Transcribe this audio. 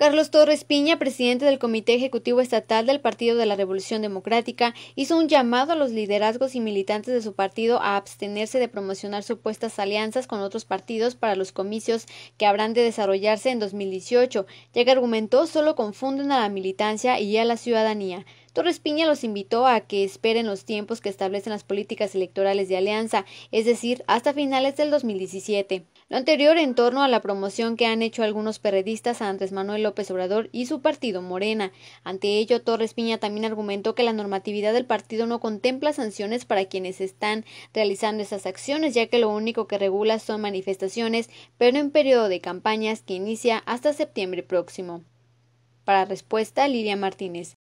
Carlos Torres Piña, presidente del Comité Ejecutivo Estatal del Partido de la Revolución Democrática, hizo un llamado a los liderazgos y militantes de su partido a abstenerse de promocionar supuestas alianzas con otros partidos para los comicios que habrán de desarrollarse en 2018, ya que argumentó solo confunden a la militancia y a la ciudadanía. Torres Piña los invitó a que esperen los tiempos que establecen las políticas electorales de alianza, es decir, hasta finales del 2017. Lo anterior en torno a la promoción que han hecho algunos perredistas a Andrés Manuel López Obrador y su partido Morena. Ante ello, Torres Piña también argumentó que la normatividad del partido no contempla sanciones para quienes están realizando esas acciones, ya que lo único que regula son manifestaciones, pero en periodo de campañas que inicia hasta septiembre próximo. Para respuesta, Lidia Martínez.